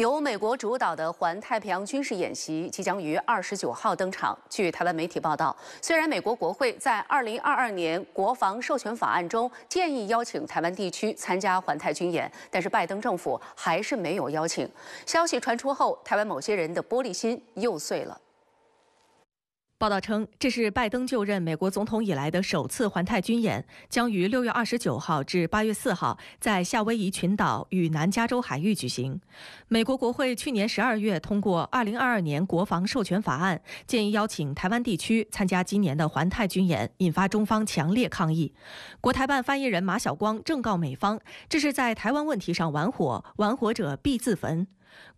由美国主导的环太平洋军事演习即将于二十九号登场。据台湾媒体报道，虽然美国国会在二零二二年国防授权法案中建议邀请台湾地区参加环太军演，但是拜登政府还是没有邀请。消息传出后，台湾某些人的玻璃心又碎了。报道称，这是拜登就任美国总统以来的首次环太军演，将于六月二十九号至八月四号在夏威夷群岛与南加州海域举行。美国国会去年十二月通过《二零二二年国防授权法案》，建议邀请台湾地区参加今年的环太军演，引发中方强烈抗议。国台办发言人马晓光正告美方，这是在台湾问题上玩火，玩火者必自焚。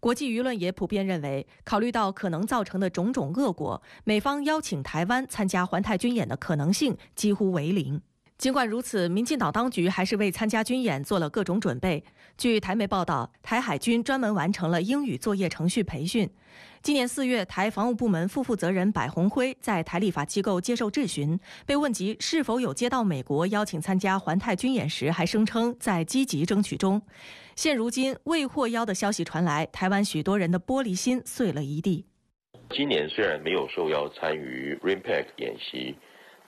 国际舆论也普遍认为，考虑到可能造成的种种恶果，美方邀请台湾参加环太军演的可能性几乎为零。尽管如此，民进党当局还是为参加军演做了各种准备。据台媒报道，台海军专门完成了英语作业程序培训。今年四月，台防务部门副负责人柏宏辉在台立法机构接受质询，被问及是否有接到美国邀请参加环太军演时，还声称在积极争取中。现如今未获邀的消息传来，台湾许多人的玻璃心碎了一地。今年虽然没有受邀参与 RIMPAC 演习。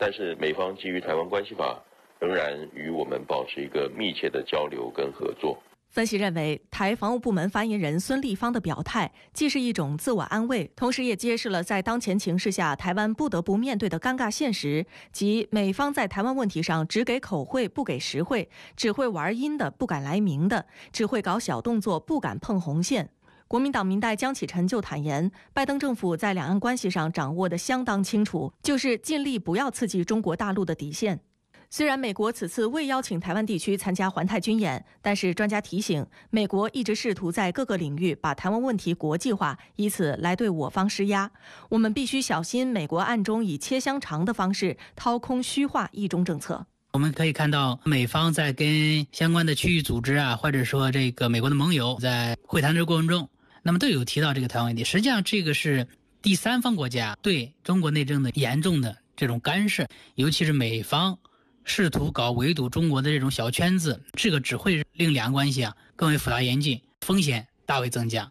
但是美方基于台湾关系法，仍然与我们保持一个密切的交流跟合作。分析认为，台防务部门发言人孙立方的表态，既是一种自我安慰，同时也揭示了在当前形势下，台湾不得不面对的尴尬现实，即美方在台湾问题上只给口惠不给实惠，只会玩阴的，不敢来明的，只会搞小动作，不敢碰红线。国民党民代江启臣就坦言，拜登政府在两岸关系上掌握得相当清楚，就是尽力不要刺激中国大陆的底线。虽然美国此次未邀请台湾地区参加环太军演，但是专家提醒，美国一直试图在各个领域把台湾问题国际化，以此来对我方施压。我们必须小心，美国暗中以切香肠的方式掏空、虚化“一中”政策。我们可以看到，美方在跟相关的区域组织啊，或者说这个美国的盟友在会谈的过程中，那么都有提到这个台湾问题。实际上，这个是第三方国家对中国内政的严重的这种干涉，尤其是美方试图搞围堵中国的这种小圈子，这个只会令两岸关系啊更为复杂严峻，风险大为增加。